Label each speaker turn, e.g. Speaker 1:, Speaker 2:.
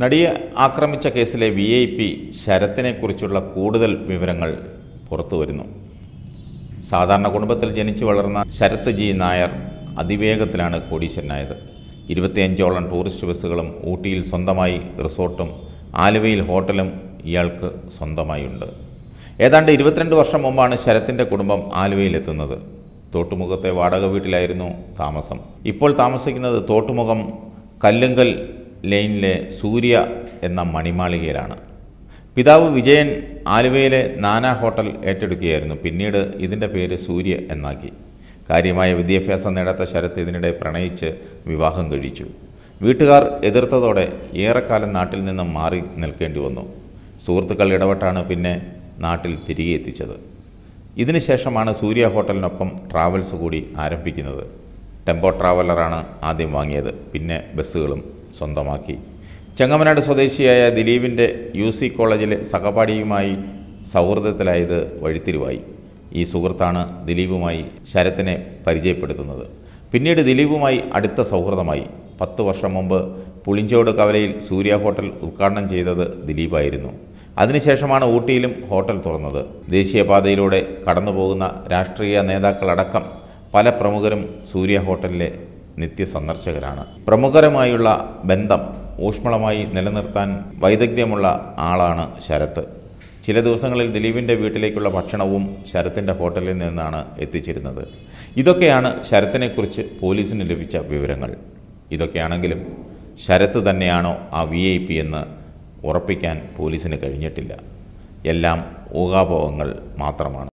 Speaker 1: നടിയെ ആക്രമിച്ച കേസിലെ വി ഐ പി ശരത്തിനെക്കുറിച്ചുള്ള കൂടുതൽ വിവരങ്ങൾ പുറത്തു വരുന്നു സാധാരണ കുടുംബത്തിൽ ജനിച്ചു വളർന്ന ശരത്ത് ജി നായർ അതിവേഗത്തിലാണ് കോടീശ്വരനായത് ഇരുപത്തിയഞ്ചോളം ടൂറിസ്റ്റ് ബസ്സുകളും ഊട്ടിയിൽ സ്വന്തമായി റിസോർട്ടും ആലുവയിൽ ഹോട്ടലും ഇയാൾക്ക് സ്വന്തമായുണ്ട് ഏതാണ്ട് ഇരുപത്തിരണ്ട് വർഷം മുമ്പാണ് ശരത്തിൻ്റെ കുടുംബം ആലുവയിലെത്തുന്നത് തോട്ടുമുഖത്തെ വാടക വീട്ടിലായിരുന്നു താമസം ഇപ്പോൾ താമസിക്കുന്നത് തോട്ടുമുഖം കല്ലുങ്കൽ ലൈനിലെ സൂര്യ എന്ന മണിമാളികയിലാണ് പിതാവ് വിജയൻ ആലുവയിലെ നാനാ ഹോട്ടൽ ഏറ്റെടുക്കുകയായിരുന്നു പിന്നീട് ഇതിൻ്റെ പേര് സൂര്യ എന്നാക്കി കാര്യമായ വിദ്യാഭ്യാസം നേടാത്ത ശരത് ഇതിനിടെ പ്രണയിച്ച് വിവാഹം കഴിച്ചു വീട്ടുകാർ എതിർത്തതോടെ ഏറെക്കാലം നാട്ടിൽ നിന്നും മാറി നിൽക്കേണ്ടി വന്നു സുഹൃത്തുക്കൾ ഇടപെട്ടാണ് പിന്നെ നാട്ടിൽ തിരികെ എത്തിച്ചത് ഇതിനുശേഷമാണ് സൂര്യ ഹോട്ടലിനൊപ്പം ട്രാവൽസ് കൂടി ആരംഭിക്കുന്നത് ടെമ്പോ ട്രാവലറാണ് ആദ്യം വാങ്ങിയത് പിന്നെ ബസ്സുകളും സ്വന്തമാക്കി ചെങ്ങമനാട് സ്വദേശിയായ ദിലീപിൻ്റെ യു സി കോളേജിലെ സഹപാഠിയുമായി സൗഹൃദത്തിലായത് വഴിത്തിരുവായി ഈ സുഹൃത്താണ് ദിലീപുമായി ശരത്തിനെ പരിചയപ്പെടുത്തുന്നത് പിന്നീട് ദിലീപുമായി അടുത്ത സൗഹൃദമായി പത്ത് വർഷം മുമ്പ് പുളിഞ്ചോട് കവലയിൽ സൂര്യ ഹോട്ടൽ ഉദ്ഘാടനം ചെയ്തത് ദിലീപായിരുന്നു അതിനുശേഷമാണ് ഊട്ടിയിലും ഹോട്ടൽ തുറന്നത് ദേശീയപാതയിലൂടെ കടന്നുപോകുന്ന രാഷ്ട്രീയ നേതാക്കളടക്കം പല പ്രമുഖരും സൂര്യ ഹോട്ടലിലെ നിത്യസന്ദർശകരാണ് പ്രമുഖരുമായുള്ള ബന്ധം ഊഷ്മളമായി നിലനിർത്താൻ വൈദഗ്ധ്യമുള്ള ആളാണ് ശരത്ത് ചില ദിവസങ്ങളിൽ ദിലീപിൻ്റെ വീട്ടിലേക്കുള്ള ഭക്ഷണവും ശരത്തിൻ്റെ ഹോട്ടലിൽ നിന്നാണ് എത്തിച്ചിരുന്നത് ഇതൊക്കെയാണ് ശരത്തിനെക്കുറിച്ച് പോലീസിന് ലഭിച്ച വിവരങ്ങൾ ഇതൊക്കെയാണെങ്കിലും ശരത്ത് തന്നെയാണോ ആ വി ഐ പി എന്ന് ഉറപ്പിക്കാൻ പോലീസിന് കഴിഞ്ഞിട്ടില്ല എല്ലാം ഊഹാഭോഗങ്ങൾ മാത്രമാണ്